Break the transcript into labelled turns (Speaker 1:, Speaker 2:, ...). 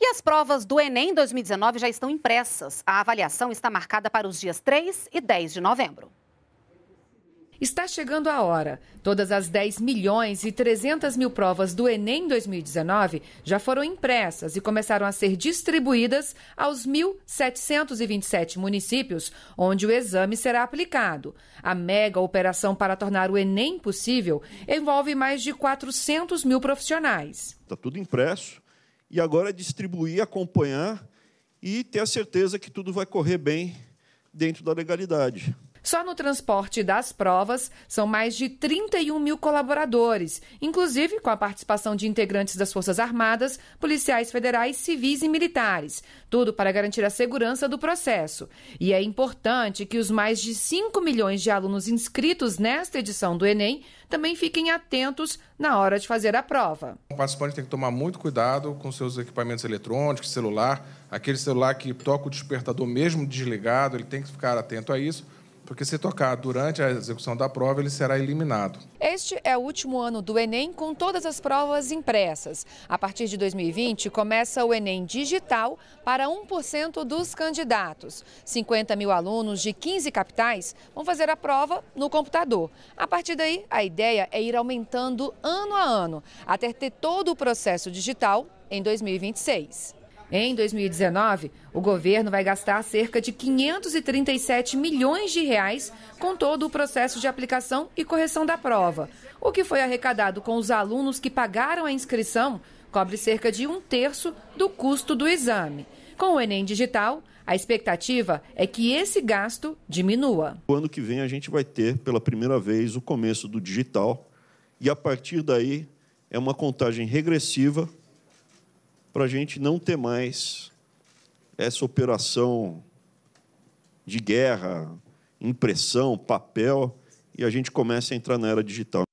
Speaker 1: E as provas do Enem 2019 já estão impressas. A avaliação está marcada para os dias 3 e 10 de novembro. Está chegando a hora. Todas as 10 milhões e 300 mil provas do Enem 2019 já foram impressas e começaram a ser distribuídas aos 1.727 municípios onde o exame será aplicado. A mega operação para tornar o Enem possível envolve mais de 400 mil profissionais.
Speaker 2: Está tudo impresso e agora é distribuir, acompanhar e ter a certeza que tudo vai correr bem dentro da legalidade.
Speaker 1: Só no transporte das provas são mais de 31 mil colaboradores, inclusive com a participação de integrantes das Forças Armadas, policiais federais, civis e militares. Tudo para garantir a segurança do processo. E é importante que os mais de 5 milhões de alunos inscritos nesta edição do Enem também fiquem atentos na hora de fazer a prova.
Speaker 3: O participante tem que tomar muito cuidado com seus equipamentos eletrônicos, celular, aquele celular que toca o despertador mesmo desligado, ele tem que ficar atento a isso porque se tocar durante a execução da prova, ele será eliminado.
Speaker 1: Este é o último ano do Enem com todas as provas impressas. A partir de 2020, começa o Enem digital para 1% dos candidatos. 50 mil alunos de 15 capitais vão fazer a prova no computador. A partir daí, a ideia é ir aumentando ano a ano, até ter todo o processo digital em 2026. Em 2019, o governo vai gastar cerca de 537 milhões de reais com todo o processo de aplicação e correção da prova. O que foi arrecadado com os alunos que pagaram a inscrição cobre cerca de um terço do custo do exame. Com o Enem Digital, a expectativa é que esse gasto diminua.
Speaker 2: O ano que vem a gente vai ter pela primeira vez o começo do digital e a partir daí é uma contagem regressiva para a gente não ter mais essa operação de guerra, impressão, papel, e a gente começa a entrar na era digital.